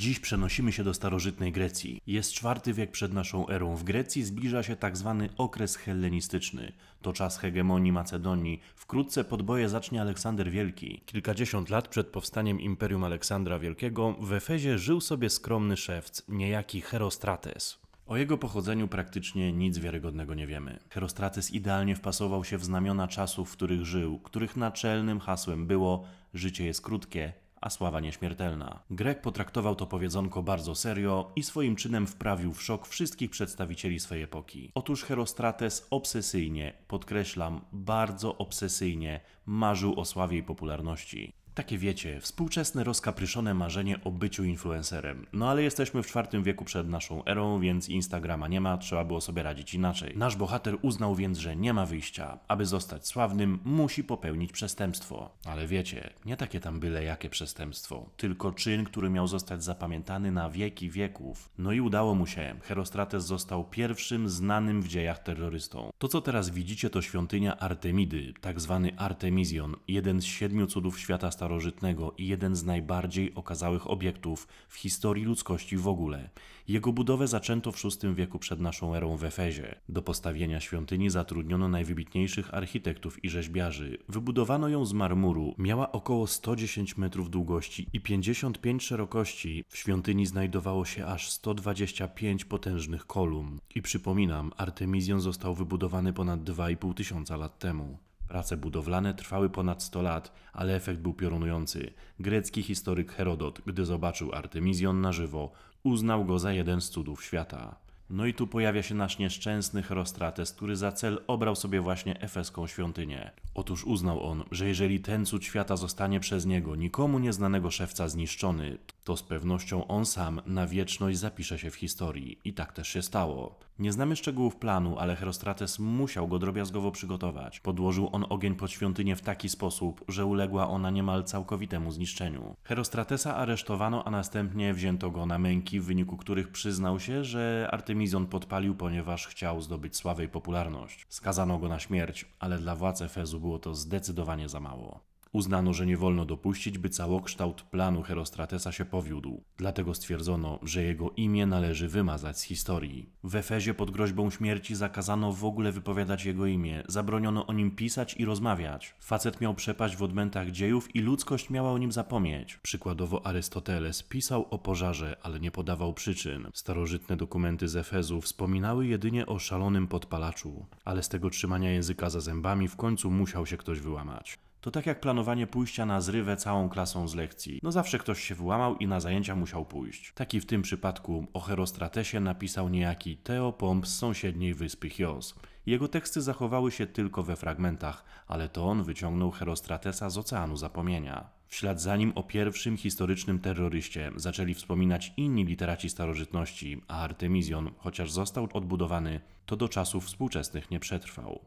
Dziś przenosimy się do starożytnej Grecji. Jest czwarty wiek przed naszą erą. W Grecji zbliża się tak zwany okres hellenistyczny. To czas hegemonii Macedonii. Wkrótce podboje zacznie Aleksander Wielki. Kilkadziesiąt lat przed powstaniem Imperium Aleksandra Wielkiego w Efezie żył sobie skromny szewc, niejaki Herostrates. O jego pochodzeniu praktycznie nic wiarygodnego nie wiemy. Herostrates idealnie wpasował się w znamiona czasów, w których żył, których naczelnym hasłem było życie jest krótkie, a sława nieśmiertelna. Grek potraktował to powiedzonko bardzo serio i swoim czynem wprawił w szok wszystkich przedstawicieli swej epoki. Otóż Herostrates obsesyjnie, podkreślam, bardzo obsesyjnie marzył o sławie i popularności. Takie wiecie, współczesne, rozkapryszone marzenie o byciu influencerem. No ale jesteśmy w czwartym wieku przed naszą erą, więc Instagrama nie ma, trzeba było sobie radzić inaczej. Nasz bohater uznał więc, że nie ma wyjścia. Aby zostać sławnym, musi popełnić przestępstwo. Ale wiecie, nie takie tam byle jakie przestępstwo, tylko czyn, który miał zostać zapamiętany na wieki wieków. No i udało mu się. Herostrates został pierwszym znanym w dziejach terrorystą. To co teraz widzicie to świątynia Artemidy, tak zwany Artemision, jeden z siedmiu cudów świata starożytnego starożytnego i jeden z najbardziej okazałych obiektów w historii ludzkości w ogóle. Jego budowę zaczęto w VI wieku przed naszą erą w Efezie. Do postawienia świątyni zatrudniono najwybitniejszych architektów i rzeźbiarzy. Wybudowano ją z marmuru, miała około 110 metrów długości i 55 szerokości. W świątyni znajdowało się aż 125 potężnych kolumn. I przypominam, Artemizjon został wybudowany ponad 2,5 tysiąca lat temu. Prace budowlane trwały ponad 100 lat, ale efekt był piorunujący. Grecki historyk Herodot, gdy zobaczył Artemizion na żywo, uznał go za jeden z cudów świata. No i tu pojawia się nasz nieszczęsny Herostrates, który za cel obrał sobie właśnie efeską świątynię. Otóż uznał on, że jeżeli ten cud świata zostanie przez niego, nikomu nieznanego szewca zniszczony, to z pewnością on sam na wieczność zapisze się w historii. I tak też się stało. Nie znamy szczegółów planu, ale Herostrates musiał go drobiazgowo przygotować. Podłożył on ogień pod świątynię w taki sposób, że uległa ona niemal całkowitemu zniszczeniu. Herostratesa aresztowano, a następnie wzięto go na męki, w wyniku których przyznał się, że Artemizon podpalił, ponieważ chciał zdobyć sławę i popularność. Skazano go na śmierć, ale dla władz Efezu było to zdecydowanie za mało. Uznano, że nie wolno dopuścić, by całokształt planu Herostratesa się powiódł. Dlatego stwierdzono, że jego imię należy wymazać z historii. W Efezie pod groźbą śmierci zakazano w ogóle wypowiadać jego imię, zabroniono o nim pisać i rozmawiać. Facet miał przepaść w odmętach dziejów i ludzkość miała o nim zapomnieć. Przykładowo Arystoteles pisał o pożarze, ale nie podawał przyczyn. Starożytne dokumenty z Efezu wspominały jedynie o szalonym podpalaczu, ale z tego trzymania języka za zębami w końcu musiał się ktoś wyłamać. To tak jak planowanie pójścia na zrywę całą klasą z lekcji. No zawsze ktoś się wyłamał i na zajęcia musiał pójść. Taki w tym przypadku o Herostratesie napisał niejaki Theo Pomp z sąsiedniej wyspy Chios. Jego teksty zachowały się tylko we fragmentach, ale to on wyciągnął Herostratesa z Oceanu Zapomnienia. W ślad za nim o pierwszym historycznym terroryście zaczęli wspominać inni literaci starożytności, a Artemizjon, chociaż został odbudowany, to do czasów współczesnych nie przetrwał.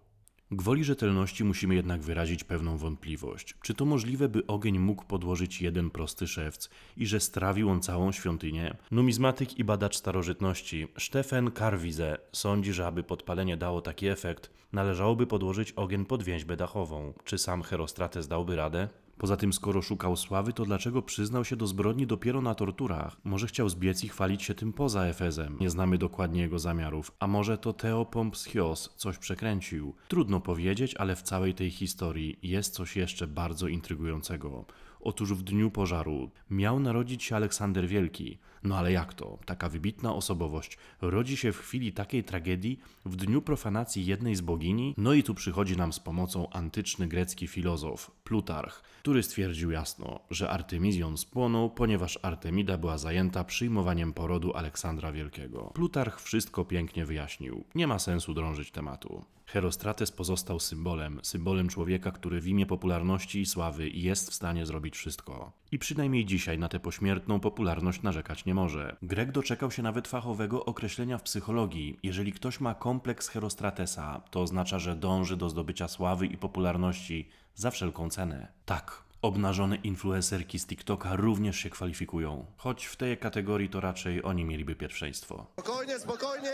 Gwoli rzetelności musimy jednak wyrazić pewną wątpliwość. Czy to możliwe, by ogień mógł podłożyć jeden prosty szewc i że strawił on całą świątynię? Numizmatyk i badacz starożytności Stefan Karwize sądzi, że aby podpalenie dało taki efekt, należałoby podłożyć ogień pod więźbę dachową. Czy sam Herostrates dałby radę? Poza tym, skoro szukał sławy, to dlaczego przyznał się do zbrodni dopiero na torturach? Może chciał zbiec i chwalić się tym poza Efezem. Nie znamy dokładnie jego zamiarów. A może to Theopomps Chios coś przekręcił? Trudno powiedzieć, ale w całej tej historii jest coś jeszcze bardzo intrygującego. Otóż w dniu pożaru miał narodzić się Aleksander Wielki. No ale jak to? Taka wybitna osobowość rodzi się w chwili takiej tragedii w dniu profanacji jednej z bogini? No i tu przychodzi nam z pomocą antyczny grecki filozof Plutarch, który stwierdził jasno, że Artemizjon spłonął, ponieważ Artemida była zajęta przyjmowaniem porodu Aleksandra Wielkiego. Plutarch wszystko pięknie wyjaśnił. Nie ma sensu drążyć tematu. Herostrates pozostał symbolem, symbolem człowieka, który w imię popularności i sławy jest w stanie zrobić zrobić wszystko. I przynajmniej dzisiaj na tę pośmiertną popularność narzekać nie może. Greg doczekał się nawet fachowego określenia w psychologii. Jeżeli ktoś ma kompleks Herostratesa, to oznacza, że dąży do zdobycia sławy i popularności za wszelką cenę. Tak, Obnażone influencerki z TikToka również się kwalifikują, choć w tej kategorii to raczej oni mieliby pierwszeństwo. Spokojnie, spokojnie!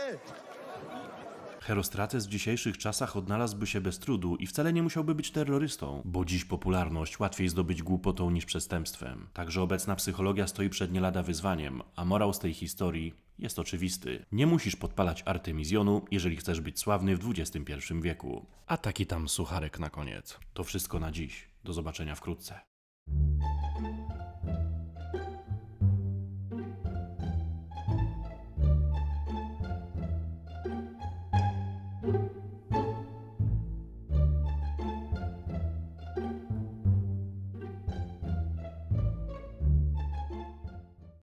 Herostrates w dzisiejszych czasach odnalazłby się bez trudu i wcale nie musiałby być terrorystą, bo dziś popularność łatwiej zdobyć głupotą niż przestępstwem. Także obecna psychologia stoi przed nie lada wyzwaniem, a morał z tej historii jest oczywisty. Nie musisz podpalać Artemizjonu, jeżeli chcesz być sławny w XXI wieku. A taki tam sucharek na koniec. To wszystko na dziś. Do zobaczenia wkrótce. thank you